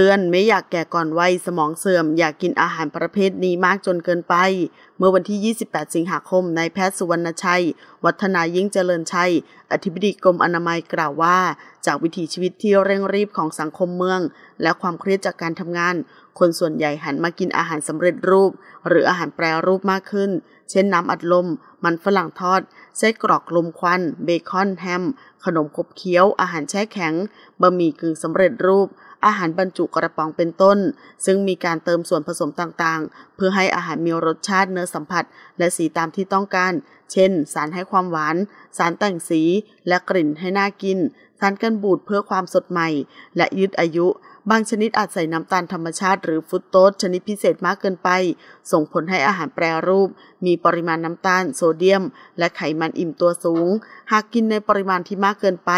เตือนไม่อยากแก่ก่อนวัยสมองเสื่อมอยากกินอาหารประเภทนี้มากจนเกินไป เมื่อวันที่ 28 สิงหาคมนายแพทย์สุวรรณชัย วัฒนายิ่งเจริญชัย อธิบดีกรมอนามัยกล่าวว่าจากวิถีชีวิตที่เร่งรีบของสังคมเมือง และความเครียดจากการทำงาน คนส่วนใหญ่หันมากินอาหารสำเร็จรูป หรืออาหารแปรรูปมากขึ้น เช่น น้ำอัดลม มันฝรั่งทอดไส้กรอกลมควัน เบคอนแฮม ขนมขบเคี้ยว อาหารแช่แข็ง บะหมี่กึ่งสำเร็จรูป อาหารบรรจุกระป๋องเป็นต้น ซึ่งมีการเติมส่วนผสมต่างๆ เพื่อให้อาหารมีรสชาติเนื้อสัมผัสและสีตามที่ต้องการเช่นสารให้ความหวาน สารแต่งสีและกลิ่นให้น่ากิน สารกันบูดเพื่อความสดใหม่ และยืดอายุบางชนิดอาจใส่น้ำตาลธรรมชาติหรือฟุตโตสชนิดพิเศษมากเกินไป ส่งผลให้อาหารแปรรูป มีปริมาณน้ำตาล โซเดียม และไขมันอิ่มตัวสูง หากกินในปริมาณที่มากเกินไป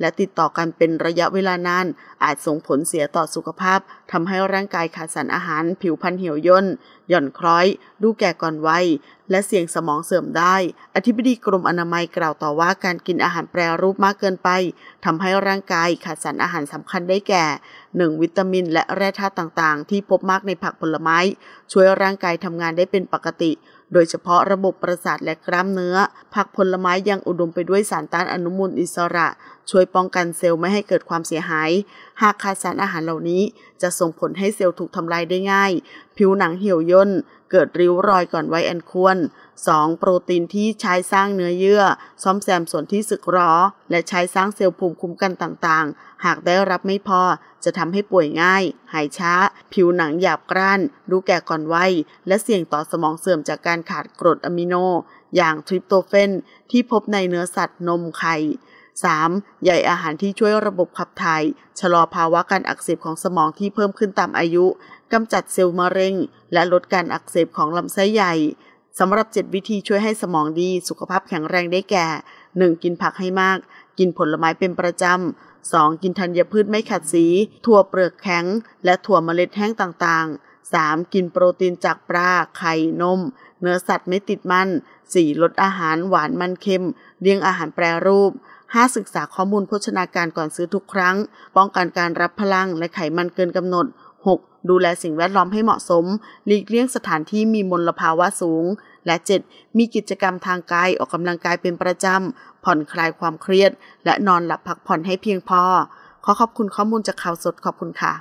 และติดต่อกันเป็นระยะเวลานาน อาจส่งผลเสียต่อสุขภาพทำให้ร่างกายขาดสารอาหาร ผิวพรรณเหี่ยวย่นหย่อนคล้อย ดูแก่ก่อนวัยและเสี่ยงสมองเสื่อมได้ อธิบดีกรมอนามัยกล่าวต่อว่า การกินอาหารแปรรูปมากเกินไปทำให้ร่างกายขาดสารอาหารสำคัญได้แก่ 1วิตามินและแร่ธาตุต่างๆ ที่พบมากในผักผลไม้ ช่วยร่างกายทำงานได้เป็นปกติโดยเฉพาะระบบประสาทและกล้ามเนื้อผักผลไม้ยังอุดมไปด้วยสารต้านอนุมูลอิสระ ช่วยป้องกันเซลล์ไม่ให้เกิดความเสียหาย หากขาดสารอาหารเหล่านี้จะส่งผลให้เซลล์ถูกทำลายได้ง่าย ผิวหนังเหี่ยวย่น เกิดริ้วรอยก่อนวัยอันควร 2. โปรตีนที่ใช้สร้างเนื้อเยื่อซ่อมแซมส่วนที่สึกหรอและใช้สร้างเซลล์ภูมิคุ้มกันต่างๆ หากได้รับไม่พอจะทำให้ป่วยง่าย หายช้า ผิวหนังหยาบกร้าน ดูแก่ก่อนวัยและเสี่ยงต่อสมองเสื่อมจากการการขาดกรดอะมิโน อย่าง ทริปโตเฟนที่พบในเนื้อสัตว์นมไข่ 3. ใยอาหารที่ช่วยระบบขับถ่ายชะลอภาวะการอักเสบของสมองที่เพิ่มขึ้นตามอายุกำจัดเซลล์มะเร็งและลดการอักเสบของลำไส้ใหญ่สำหรับ 7 วิธีช่วยให้สมองดีสุขภาพแข็งแรงได้แก่ 1. กินผักให้มาก กินผลไม้เป็นประจำ 2. กินธัญพืชไม่ขัดสี ถั่วเปลือกแข็ง และถั่วเมล็ดแห้งต่างๆ 3. กินโปรตีนจากปลาไข่นมเนื้อสัตว์ไม่ติดมัน 4. ลดอาหารหวานมันเค็มเลี่ยงอาหารแปรรูป 5. ศึกษาข้อมูลโภชนาการก่อนซื้อทุกครั้ง ป้องกันการรับพลังและไขมันเกินกำหนด 6. ดูแลสิ่งแวดล้อมให้เหมาะสม หลีกเลี่ยงสถานที่มีมลภาวะสูง และ 7. มีกิจกรรมทางกายออกกำลังกายเป็นประจำผ่อนคลายความเครียด และนอนหลับพักผ่อนให้เพียงพอขอขอบคุณข้อมูลจากข่าวสดขอบคุณค่ะ